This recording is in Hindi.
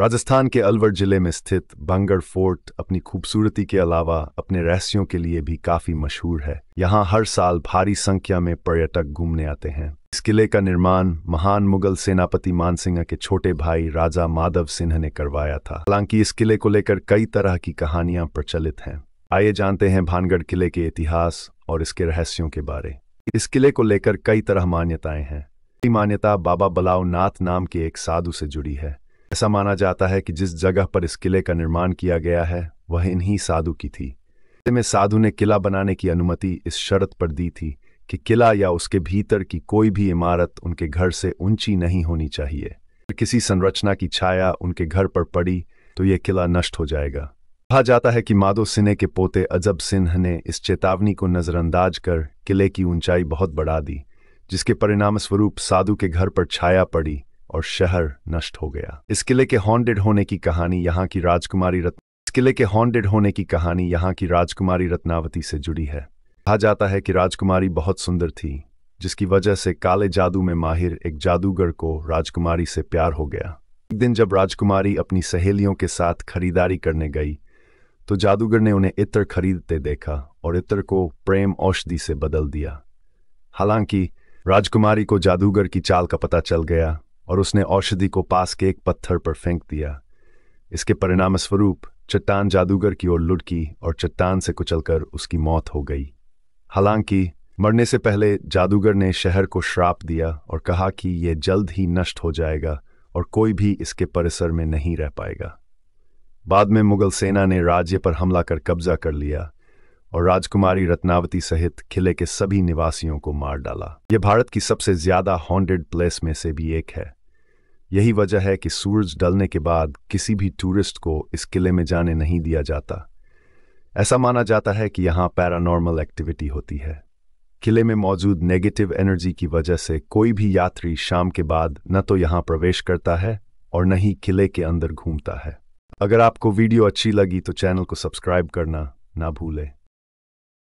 राजस्थान के अलवर जिले में स्थित बंगर फोर्ट अपनी खूबसूरती के अलावा अपने रहस्यों के लिए भी काफ़ी मशहूर है यहाँ हर साल भारी संख्या में पर्यटक घूमने आते हैं इस किले का निर्माण महान मुगल सेनापति मानसिंह के छोटे भाई राजा माधव सिन्हा ने करवाया था हालांकि इस किले को लेकर कई तरह की कहानियां प्रचलित हैं आइए जानते हैं भानगढ़ किले के इतिहास और इसके रहस्यों के बारे इस किले को लेकर कई तरह मान्यताएं हैं मान्यता बाबा बलाव नाथ नाम के एक साधु से जुड़ी है ऐसा माना जाता है कि जिस जगह पर इस किले का निर्माण किया गया है वह इन्हीं साधु की थी में साधु ने किला बनाने की अनुमति इस शर्त पर दी थी कि किला या उसके भीतर की कोई भी इमारत उनके घर से ऊंची नहीं होनी चाहिए किसी संरचना की छाया उनके घर पर पड़ी तो यह किला नष्ट हो जाएगा कहा जाता है कि माधो सिन्हे के पोते अजब सिन्ह ने इस चेतावनी को नजरअंदाज कर किले की ऊंचाई बहुत बढ़ा दी जिसके परिणाम स्वरूप साधु के घर पर छाया पड़ी और शहर नष्ट हो गया इस किले के हॉन्डेड होने की कहानी यहाँ की राजकुमारी रत्न इस किले के हॉन्डेड होने की कहानी यहाँ की राजकुमारी रत्नावती से जुड़ी है कहा जाता है कि राजकुमारी बहुत सुंदर थी जिसकी वजह से काले जादू में माहिर एक जादूगर को राजकुमारी से प्यार हो गया एक दिन जब राजकुमारी अपनी सहेलियों के साथ खरीदारी करने गई तो जादूगर ने उन्हें इत्र खरीदते देखा और इत्र को प्रेम औषधि से बदल दिया हालांकि राजकुमारी को जादूगर की चाल का पता चल गया और उसने औषधि को पास के एक पत्थर पर फेंक दिया इसके परिणाम स्वरूप चट्टान जादूगर की ओर लुटकी और चट्टान से कुचलकर उसकी मौत हो गई हालांकि मरने से पहले जादूगर ने शहर को श्राप दिया और कहा कि यह जल्द ही नष्ट हो जाएगा और कोई भी इसके परिसर में नहीं रह पाएगा बाद में मुगल सेना ने राज्य पर हमला कर कब्जा कर लिया और राजकुमारी रत्नावती सहित किले के सभी निवासियों को मार डाला यह भारत की सबसे ज्यादा हॉन्डेड प्लेस में से भी एक है यही वजह है कि सूरज डलने के बाद किसी भी टूरिस्ट को इस किले में जाने नहीं दिया जाता ऐसा माना जाता है कि यहाँ पैरानॉर्मल एक्टिविटी होती है किले में मौजूद नेगेटिव एनर्जी की वजह से कोई भी यात्री शाम के बाद न तो यहाँ प्रवेश करता है और न ही किले के अंदर घूमता है अगर आपको वीडियो अच्छी लगी तो चैनल को सब्सक्राइब करना ना भूलें